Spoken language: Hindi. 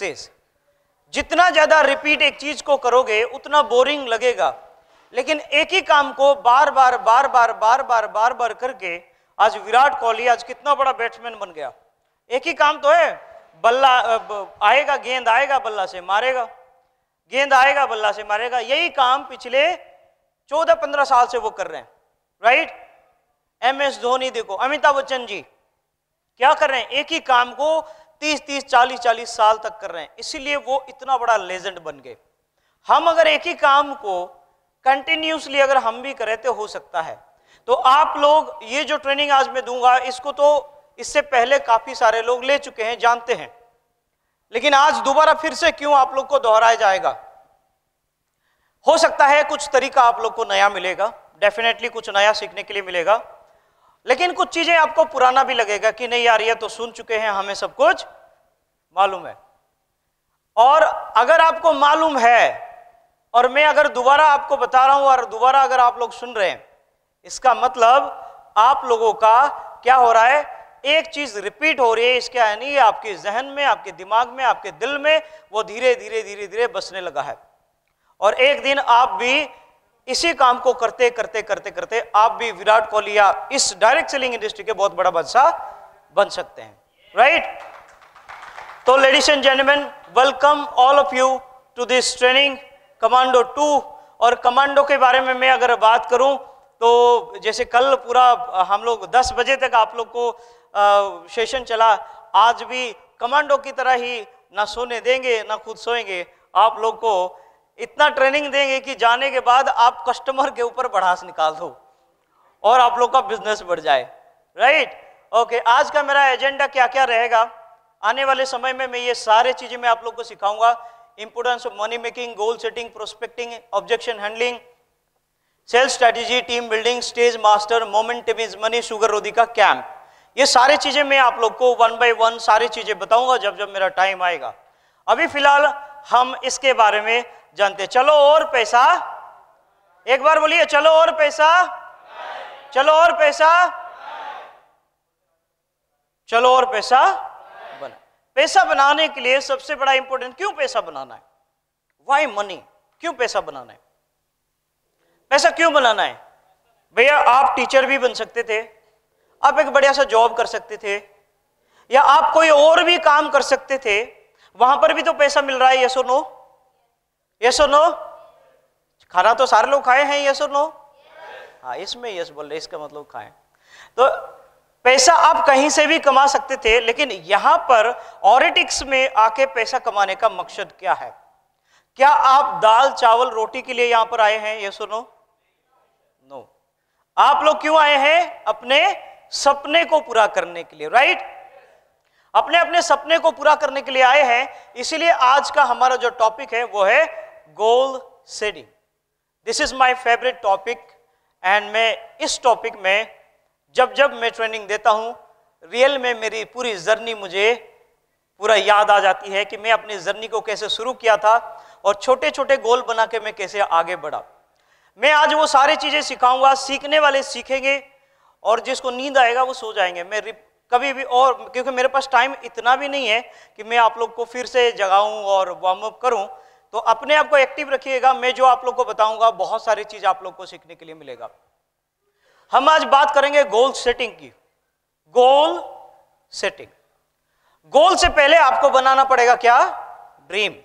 सक्सेस जितना ज़्यादा रिपीट एक चीज़ को करोगे उतना बोरिंग लगेगा लेकिन एक ही काम को बार बार बार बार बार बार बार बार करके आज विराट कोहली आज कितना बड़ा बैट्समैन बन गया एक ही काम तो है बल्ला आएगा गेंद आएगा बल्ला से मारेगा गेंद आएगा बल्ला से मारेगा यही काम पिछले चौदह पंद्रह साल से वो कर रहे हैं राइट एम एस धोनी देखो अमिताभ बच्चन जी क्या कर रहे हैं एक ही काम को तीस तीस चालीस चालीस साल तक कर रहे हैं इसीलिए वो इतना बड़ा लेजेंड बन गए हम अगर एक ही काम को कंटिन्यूसली अगर हम भी करें तो हो सकता है तो आप लोग ये जो ट्रेनिंग आज मैं दूंगा इसको तो इससे पहले काफ़ी सारे लोग ले चुके हैं जानते हैं लेकिन आज दोबारा फिर से क्यों आप लोग को दोहराया जाएगा हो सकता है कुछ तरीका आप लोग को नया मिलेगा डेफिनेटली कुछ नया सीखने के लिए मिलेगा लेकिन कुछ चीज़ें आपको पुराना भी लगेगा कि नहीं यार ये तो सुन चुके हैं हमें सब कुछ मालूम है और अगर आपको मालूम है और मैं अगर दोबारा आपको बता रहा हूं और दोबारा अगर आप लोग सुन रहे हैं इसका मतलब आप लोगों का क्या हो रहा है एक चीज रिपीट हो रही है इसका यानी आपके जहन में आपके दिमाग में आपके दिल में वो धीरे धीरे धीरे धीरे बसने लगा है और एक दिन आप भी इसी काम को करते करते करते करते आप भी विराट कोहली या इस डायरेक्ट सेलिंग इंडस्ट्री के बहुत बड़ा बादशाह बन सकते हैं right So ladies and gentlemen, welcome all of you to this training Commando 2 और कमांडो के बारे में मैं अगर बात करूं तो जैसे कल पूरा हम लोग 10 बजे तक आप लोग को सेशन चला आज भी कमांडो की तरह ही ना सोने देंगे ना खुद सोएंगे आप लोग को इतना ट्रेनिंग देंगे कि जाने के बाद आप कस्टमर के ऊपर बढ़ास निकाल दो और आप लोग का बिजनेस बढ़ जाए राइट ओके आज का मेरा एजेंडा क्या क्या रहेगा आने वाले समय में मैं ये सारे चीज़ें मैं आप लोग को सिखाऊंगा importance of money making goal setting prospecting objection handling sell strategy team building stage master moment money sugar रोधी का कैंप ये सारे चीज़ें मैं आप लोग को वन बाय वन सारी चीज़ें बताऊंगा जब जब मेरा टाइम आएगा अभी फिलहाल हम इसके बारे में जानते चलो और पैसा एक बार बोलिए चलो और पैसा चलो और पैसा चलो और पैसा पैसा बनाने के लिए सबसे बड़ा इंपॉर्टेंट क्यों पैसा बनाना है वाई मनी क्यों पैसा बनाना है पैसा क्यों बनाना है भैया आप टीचर भी बन सकते थे आप एक बढ़िया सा जॉब कर सकते थे या आप कोई और भी काम कर सकते थे वहां पर भी तो पैसा मिल रहा है यस नो यस नो खाना तो सारे लोग खाए हैं यस नो हाँ इसमें यस बोल रहे इसका मतलब खाए तो पैसा आप कहीं से भी कमा सकते थे लेकिन यहां पर ऑरिटिक्स में आके पैसा कमाने का मकसद क्या है क्या आप दाल चावल रोटी के लिए यहां पर आए हैं ये सुनो नो आप लोग क्यों आए हैं अपने सपने को पूरा करने के लिए राइट अपने अपने सपने को पूरा करने के लिए आए हैं इसीलिए आज का हमारा जो टॉपिक है वो है goal setting this is my favourite topic and मैं इस टॉपिक में जब जब मैं ट्रेनिंग देता हूँ रियल में मेरी पूरी जर्नी मुझे पूरा याद आ जाती है कि मैं अपनी जर्नी को कैसे शुरू किया था और छोटे छोटे गोल बना के मैं कैसे आगे बढ़ा मैं आज वो सारी चीज़ें सिखाऊंगा सीखने वाले सीखेंगे और जिसको नींद आएगा वो सो जाएंगे मैं कभी भी और क्योंकि मेरे पास टाइम इतना भी नहीं है कि मैं आप लोग को फिर से जगाऊं और वार्म अप करूं तो अपने आप को एक्टिव रखिएगा मैं जो आप लोग को बताऊंगा बहुत सारी चीज़ आप लोग को सीखने के लिए मिलेगा हम आज बात करेंगे गोल सेटिंग की गोल सेटिंग गोल से पहले आपको बनाना पड़ेगा क्या ड्रीम